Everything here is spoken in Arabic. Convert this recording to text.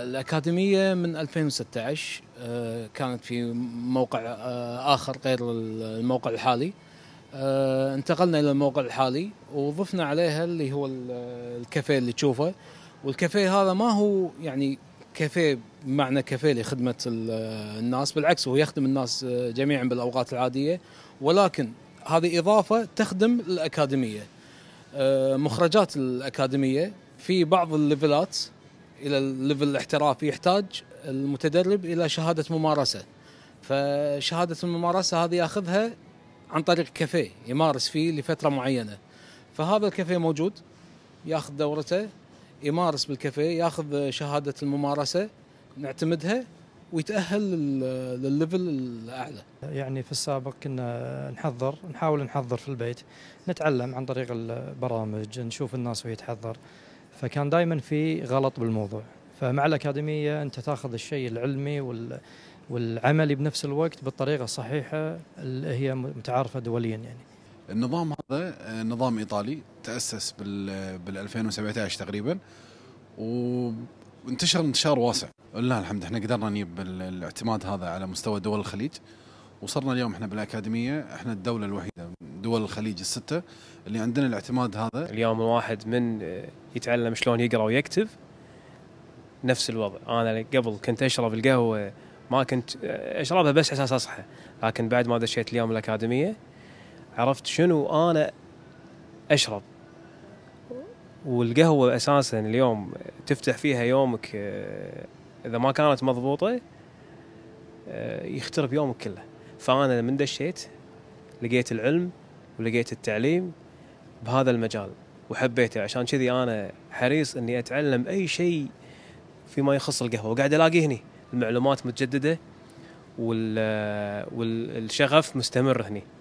الأكاديمية من 2016 آه، كانت في موقع آه، آخر غير الموقع الحالي آه، انتقلنا إلى الموقع الحالي وضفنا عليها اللي هو الكافيه اللي تشوفه والكافيه هذا ما هو يعني كافيه بمعنى كافيه لخدمة الناس بالعكس هو يخدم الناس جميعا بالأوقات العادية ولكن هذه إضافة تخدم الأكاديمية مخرجات الأكاديمية في بعض الليفلات الى الليفل الاحترافي يحتاج المتدرب الى شهاده ممارسه فشهاده الممارسه هذه ياخذها عن طريق كافيه يمارس فيه لفتره معينه فهذا الكافيه موجود ياخذ دورته يمارس بالكافيه ياخذ شهاده الممارسه نعتمدها ويتاهل للليفل الاعلى. يعني في السابق كنا نحضر نحاول نحضر في البيت نتعلم عن طريق البرامج نشوف الناس وهي تحضر فكان دائما في غلط بالموضوع فمع الأكاديمية أنت تاخذ الشيء العلمي وال والعملي بنفس الوقت بالطريقة الصحيحة اللي هي متعارفة دوليا يعني النظام هذا آه، نظام إيطالي تأسس بال 2017 تقريبا وانتشر انتشار واسع لله الحمد احنا قدرنا نجيب الاعتماد هذا على مستوى دول الخليج وصرنا اليوم احنا بالاكاديميه احنا الدوله الوحيده دول الخليج الستة اللي عندنا الاعتماد هذا اليوم الواحد من آه، يتعلم شلون يقرأ ويكتب نفس الوضع أنا قبل كنت أشرب القهوة ما كنت آه، أشربها بس أساس أصحى لكن بعد ما دشيت اليوم الأكاديمية عرفت شنو أنا أشرب والقهوة أساسا اليوم تفتح فيها يومك آه، إذا ما كانت مضبوطة يخترب يومك كله فأنا من دشيت لقيت العلم ولقيت التعليم بهذا المجال وحبيته عشان كذي انا حريص اني اتعلم اي شيء فيما يخص القهوه وقاعد الاقي هني المعلومات متجدده والشغف مستمر هني